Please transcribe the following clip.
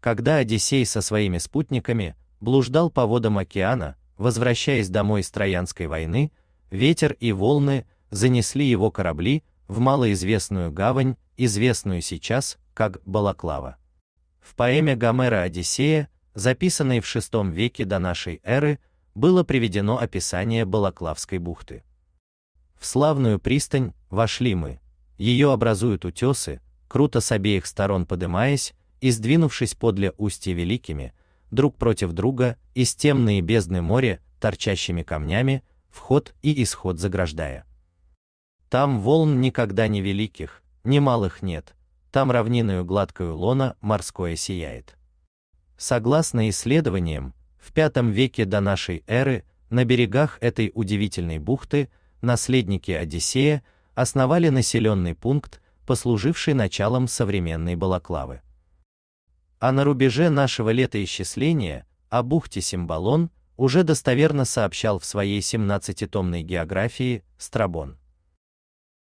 Когда Одиссей со своими спутниками блуждал по водам океана, возвращаясь домой с Троянской войны, ветер и волны занесли его корабли в малоизвестную гавань, известную сейчас как Балаклава. В поэме Гомера «Одиссея», записанной в VI веке до нашей эры, было приведено описание Балаклавской бухты. В славную пристань вошли мы, ее образуют утесы, круто с обеих сторон поднимаясь и, сдвинувшись подле устья великими, друг против друга, и с темные бездны море, торчащими камнями, вход и исход заграждая. Там волн никогда не великих, ни малых нет, там равниною гладкую лона морское сияет. Согласно исследованиям, в V веке до нашей эры на берегах этой удивительной бухты наследники Одиссея основали населенный пункт, послуживший началом современной Балаклавы. А на рубеже нашего летоисчисления о бухте Симбалон уже достоверно сообщал в своей 17-томной географии Страбон.